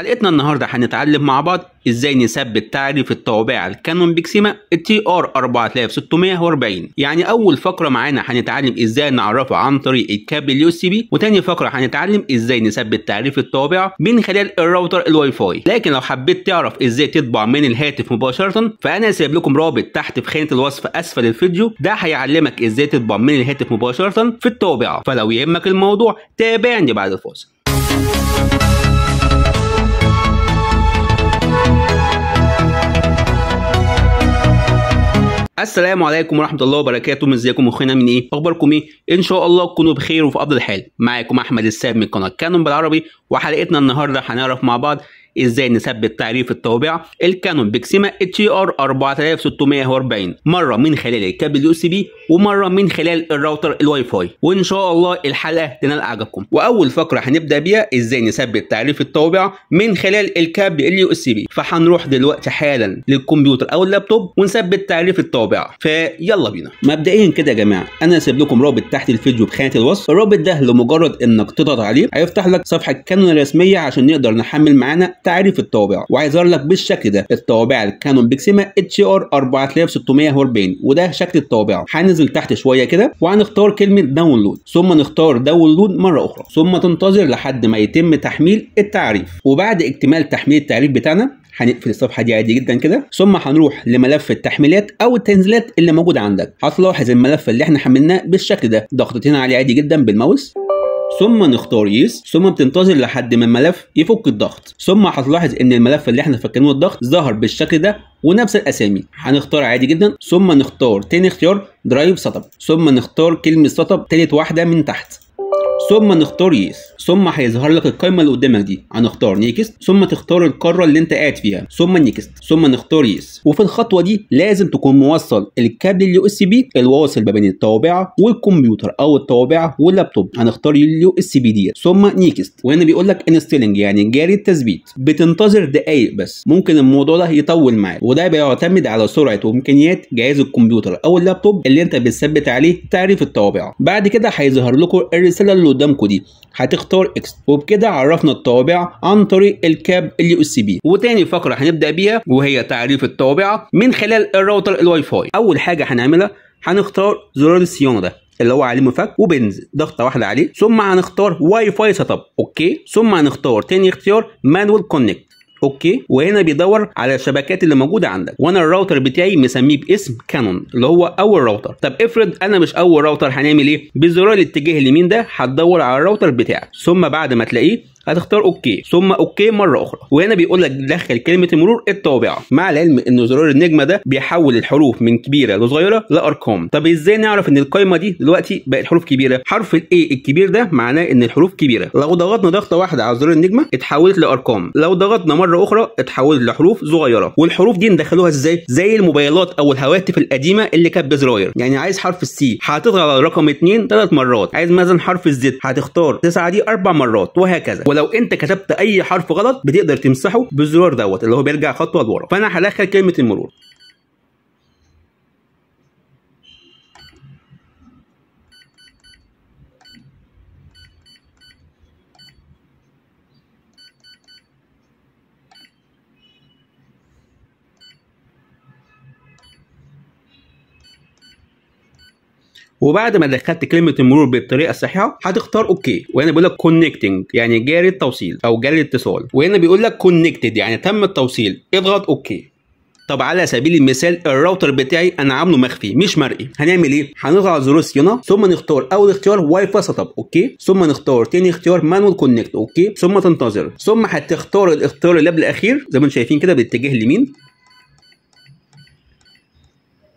حلقتنا النهارده هنتعلم مع بعض ازاي نثبت تعريف الطوابع الكانون بيكسيما التي ار 4640 يعني اول فقره معانا هنتعلم ازاي نعرفه عن طريق الكابل اليو اس بي وتاني فقره هنتعلم ازاي نثبت تعريف الطوابع من خلال الراوتر الواي فاي لكن لو حبيت تعرف ازاي تطبع من الهاتف مباشره فانا سايب لكم رابط تحت في خانه الوصف اسفل الفيديو ده هيعلمك ازاي تطبع من الهاتف مباشره في الطوابع فلو يهمك الموضوع تابعني بعد الفاصل السلام عليكم ورحمه الله وبركاته ازيكم اخوينا من ايه اخباركم ايه ان شاء الله تكونوا بخير وفي افضل حال معاكم احمد الساب من قناه كانون بالعربي وحلقتنا النهارده هنعرف مع بعض ازاي نثبت تعريف التوابع الكانون بيكسيما اتش ار 4640 مره من خلال الكابل يو اس بي ومره من خلال الراوتر الواي فاي وان شاء الله الحلقه تنال اعجابكم واول فقره هنبدا بيها ازاي نثبت تعريف التوابع من خلال الكابل اليو اس بي فهنروح دلوقتي حالا للكمبيوتر او اللابتوب ونثبت تعريف التوابع فيلا بينا مبدئيا كده يا جماعه انا هسيب لكم رابط تحت الفيديو بخانه الوصف الرابط ده لمجرد انك تضغط عليه هيفتح لك صفحه كانون الرسميه عشان نقدر نحمل معانا تعريف الطوابع وهيظهر لك بالشكل ده الطوابع الكانون بيكسيما اتش ار 4640 وده شكل الطوابع هننزل تحت شويه كده وهنختار كلمه داونلود ثم نختار داونلود مره اخرى ثم تنتظر لحد ما يتم تحميل التعريف وبعد اكتمال تحميل التعريف بتاعنا هنقفل الصفحه دي عادي جدا كده ثم هنروح لملف التحميلات او التنزيلات اللي موجودة عندك هتلاحظ الملف اللي احنا حملناه بالشكل ده ضغطتين عليه عادي جدا بالماوس ثم نختار يس ثم بتنتظر لحد ما الملف يفك الضغط ثم هتلاحظ ان الملف اللي احنا فكناه الضغط ظهر بالشكل ده ونفس الاسامي هنختار عادي جدا ثم نختار تاني اختيار درايف سطب ثم نختار كلمه سطب تالت واحده من تحت ثم نختار يس ثم هيظهر لك القايمه اللي قدامك دي هنختار نيكست ثم تختار القاره اللي انت قاعد فيها ثم نيكست ثم نختار يس وفي الخطوه دي لازم تكون موصل الكابل اليو اس بي الواصل ما بين الطوابعه والكمبيوتر او الطوابعه واللابتوب هنختار اليو اس بي دي ثم نيكست وهنا بيقول لك انستيلنج يعني جاري التثبيت بتنتظر دقائق بس ممكن الموضوع ده يطول معاك وده بيعتمد على سرعه وامكانيات جهاز الكمبيوتر او اللابتوب اللي انت بتثبت عليه تعريف الطوابعه بعد كده هيظهر لكم الرساله اللي قدامكم دي هتختار اكس وبكده عرفنا الطوابع عن طريق الكاب اليو اس بي وتاني فقره هنبدا بيها وهي تعريف الطوابع من خلال الراوتر الواي فاي اول حاجه هنعملها هنختار زرار الصيانه ده اللي هو عليه مفك وبنز ضغطه واحده عليه ثم هنختار واي فاي سيت اب اوكي ثم هنختار تاني اختيار مانوال كونكت اوكي وهنا بيدور على الشبكات اللي موجوده عندك وانا الراوتر بتاعي مسميه باسم كانون اللي هو اول راوتر طب افرض انا مش اول راوتر هنعمل ايه بزرار الاتجاه اليمين ده هتدور على الراوتر بتاعك ثم بعد ما تلاقيه هتختار اوكي ثم اوكي مره اخرى وهنا بيقول لك دخل كلمه المرور الطابعه مع العلم ان زرار النجمه ده بيحول الحروف من كبيره لصغيره لارقام طب ازاي نعرف ان القايمه دي دلوقتي بقت حروف كبيره حرف الاي الكبير ده معناه ان الحروف كبيره لو ضغطنا ضغطه واحده على زرار النجمه اتحولت لارقام لو ضغطنا مره اخرى اتحولت لحروف صغيره والحروف دي ندخلوها ازاي زي الموبايلات او الهواتف القديمه اللي كانت بزراير يعني عايز حرف السي هتضغط على رقم 2 ثلاث مرات عايز مثلا حرف الزد هتختار 9 دي اربع مرات وهكذا ولو انت كتبت اي حرف غلط بتقدر تمسحه بالزرار دوت اللي هو بيرجع خطوه لورا فانا هدخل كلمه المرور وبعد ما دخلت كلمه المرور بالطريقه الصحيحه هتختار اوكي وهنا بيقول لك كونكتنج يعني جاري التوصيل او جاري الاتصال وهنا بيقول لك كونكتد يعني تم التوصيل اضغط اوكي طب على سبيل المثال الراوتر بتاعي انا عامله مخفي مش مرئي هنعمل ايه هنضغط على زرار الصيانه ثم نختار اول اختيار واي فاي سيت اب اوكي ثم نختار تاني اختيار مانوال كونكت اوكي ثم تنتظر ثم هتختار الاختيار اللي قبل الاخير زي ما انتم شايفين كده بالاتجاه اليمين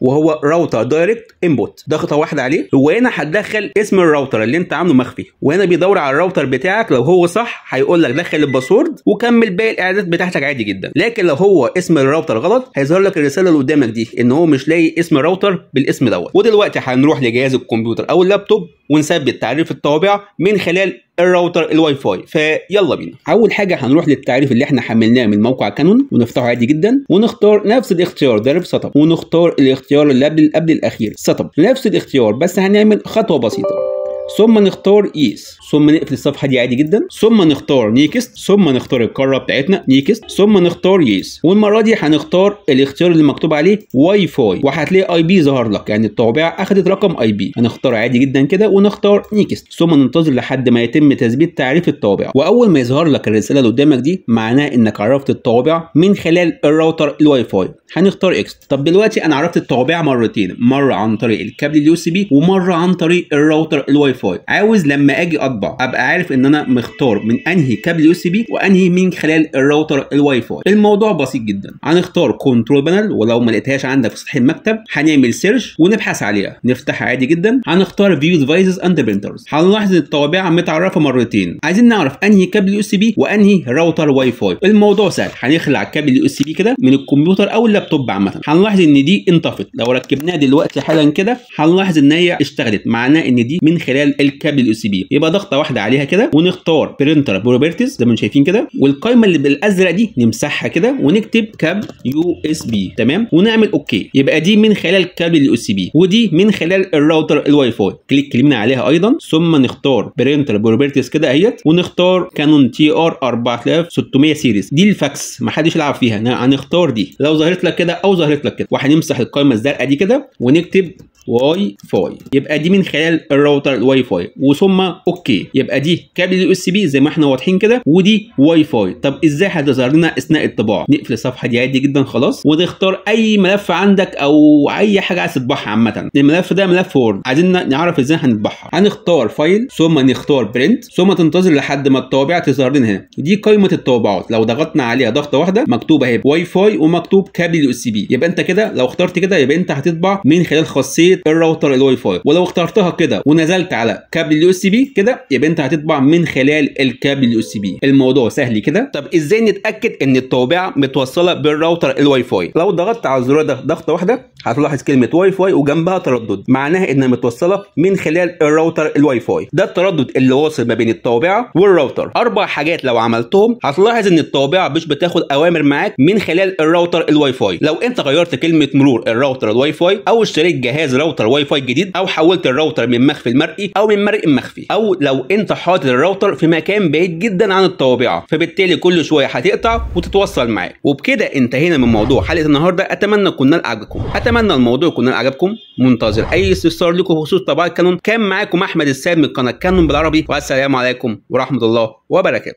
وهو راوتر دايركت انبوت ضغطه واحده عليه وهنا هتدخل اسم الراوتر اللي انت عامله مخفي وهنا بيدور على الراوتر بتاعك لو هو صح هيقول لك دخل الباسورد وكمل باقي الاعدادات بتاعتك عادي جدا لكن لو هو اسم الراوتر غلط هيظهر لك الرساله اللي قدامك دي ان هو مش لاقي اسم الراوتر بالاسم دوت ودلوقتي هنروح لجهاز الكمبيوتر او اللابتوب ونثبت تعريف الطوابع من خلال الراوتر الواي فاي فيلا بينا اول حاجه هنروح للتعريف اللي احنا حملناه من موقع كانون ونفتحه عادي جدا ونختار نفس الاختيار دارب سطب ونختار الاختيار اللي قبل قبل الاخير سطب نفس الاختيار بس هنعمل خطوه بسيطه ثم نختار ايس ثم نقفل الصفحه دي عادي جدا ثم نختار نيكست ثم نختار القاره بتاعتنا نيكست ثم نختار يس والمره دي هنختار الاختيار اللي مكتوب عليه واي فاي وهتلاقي اي بي ظهر لك يعني الطابع اخذت رقم اي بي هنختار عادي جدا كده ونختار نيكست ثم ننتظر لحد ما يتم تثبيت تعريف الطابع واول ما يظهر لك الرساله اللي قدامك دي معناه انك عرفت الطابع من خلال الراوتر الواي فاي هنختار اكس طب دلوقتي انا عرفت الطابع مرتين مره عن طريق الكابل اليو سي بي ومره عن طريق الراوتر الواي الواي فاي عاوز لما اجي اطبع ابقى عارف ان انا مختار من انهي كابل يو اس بي وانهي من خلال الراوتر الواي فاي الموضوع بسيط جدا هنختار كنترول بانل ولو ما لقيتهاش عندك في سطح المكتب هنعمل سيرش ونبحث عليها نفتح عادي جدا هنختار فيو ديفايسز اند برينترز هنلاحظ ان الطوابع متعرفه مرتين عايزين نعرف انهي كابل يو اس بي وانهي راوتر واي فاي الموضوع سهل هنخلع كابل يو اس بي كده من الكمبيوتر او اللابتوب عامه هنلاحظ ان دي انطفت لو ركبناها دلوقتي حالا كده هنلاحظ ان هي اشتغلت معناه ان دي من خلال خلال الكابل يو سي بي يبقى ضغطه واحده عليها كده ونختار برينتر بروبرتيز زي ما شايفين كده والقائمه اللي بالازرق دي نمسحها كده ونكتب كاب يو اس بي تمام ونعمل اوكي يبقى دي من خلال كابل يو سي بي ودي من خلال الراوتر الواي فاي كليك يمين عليها ايضا ثم نختار برينتر بروبرتيز كده اهيت ونختار كانون تي ار 4600 سيريز دي الفاكس محدش يلعب فيها هنختار دي لو ظهرت لك كده او ظهرت لك كده وهنمسح القائمه الزرقاء دي كده ونكتب واي فاي يبقى دي من خلال الراوتر الواي فاي وثم اوكي يبقى دي كابل اليو اس بي زي ما احنا واضحين كده ودي واي فاي طب ازاي هتظهر لنا اثناء الطباعه نقفل الصفحه دي عادي جدا خلاص وتختار اي ملف عندك او اي حاجه عايز تطبعها عامه الملف ده ملف وورد عايزين نعرف ازاي هنطبعها هنختار فايل ثم نختار برنت ثم تنتظر لحد ما الطوابع تظهر لنا هنا دي قائمه الطوابعات لو ضغطنا عليها ضغطه واحده مكتوبه اهي واي فاي ومكتوب كابل اليو اس بي يبقى انت كده لو اخترت كده يبقى انت هتطبع من خلال خاصيه خلفيه الراوتر الواي فاي ولو اخترتها كده ونزلت على كابل اليو اس بي كده يبقى انت هتطبع من خلال الكابل اليو اس بي الموضوع سهل كده طب ازاي نتاكد ان الطابعه متوصله بالراوتر الواي فاي لو ضغطت على الزرار ده ضغطه واحده هتلاحظ كلمه واي فاي وجنبها تردد معناها انها متوصله من خلال الراوتر الواي فاي ده التردد اللي واصل ما بين الطابعه والراوتر اربع حاجات لو عملتهم هتلاحظ ان الطابعه مش بتاخد اوامر معاك من خلال الراوتر الواي فاي لو انت غيرت كلمه مرور الراوتر الواي فاي او اشتريت جهاز راوتر واي فاي جديد او حولت الراوتر من مخفي لمرئي او من مرئي لمخفي او لو انت حاطط الراوتر في مكان بعيد جدا عن الطوابعه فبالتالي كل شويه هتقطع وتتوصل معاه وبكده انتهينا من موضوع حلقه النهارده اتمنى كنا اعجبكم اتمنى الموضوع يكون عجبكم منتظر اي استفسار لكم بخصوص طباعه كانون كان معاكم احمد السيد من قناه كانون بالعربي والسلام عليكم ورحمه الله وبركاته